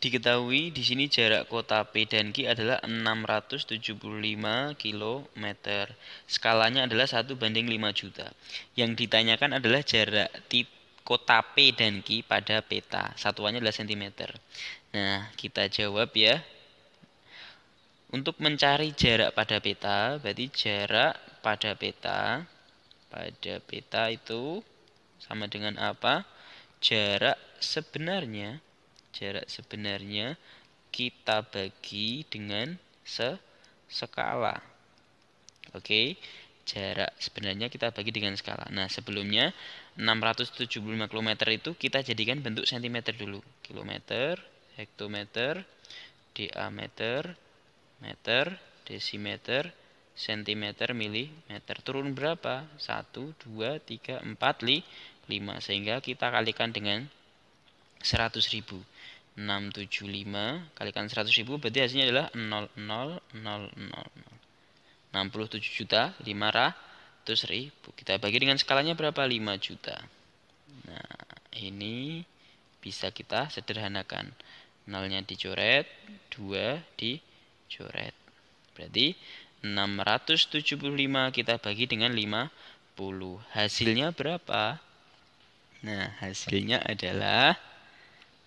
Diketahui di sini jarak kota P dan Q adalah 675 km. Skalanya adalah 1 banding 5 juta. Yang ditanyakan adalah jarak kota P dan Q pada peta. Satuannya adalah cm. Nah, kita jawab ya. Untuk mencari jarak pada peta, berarti jarak pada peta pada peta itu sama dengan apa? Jarak sebenarnya jarak sebenarnya kita bagi dengan se skala. Oke, jarak sebenarnya kita bagi dengan skala. Nah, sebelumnya 675 km itu kita jadikan bentuk sentimeter dulu. Kilometer, hektometer, diameter, meter, desimeter, sentimeter, milimeter. Turun berapa? 1, 2, 3, 4, 5. Sehingga kita kalikan dengan seratus ribu enam tujuh lima kalikan seratus ribu berarti hasilnya adalah nol nol nol nol enam puluh tujuh juta lima ratus ribu kita bagi dengan skalanya berapa lima juta nah ini bisa kita sederhanakan nolnya dicoret 2 dicoret berarti enam ratus tujuh puluh lima kita bagi dengan lima puluh hasilnya berapa nah hasilnya adalah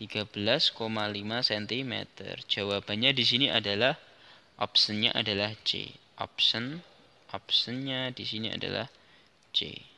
13,5 cm. Jawabannya di sini adalah optionnya adalah C. Option optionnya di sini adalah C.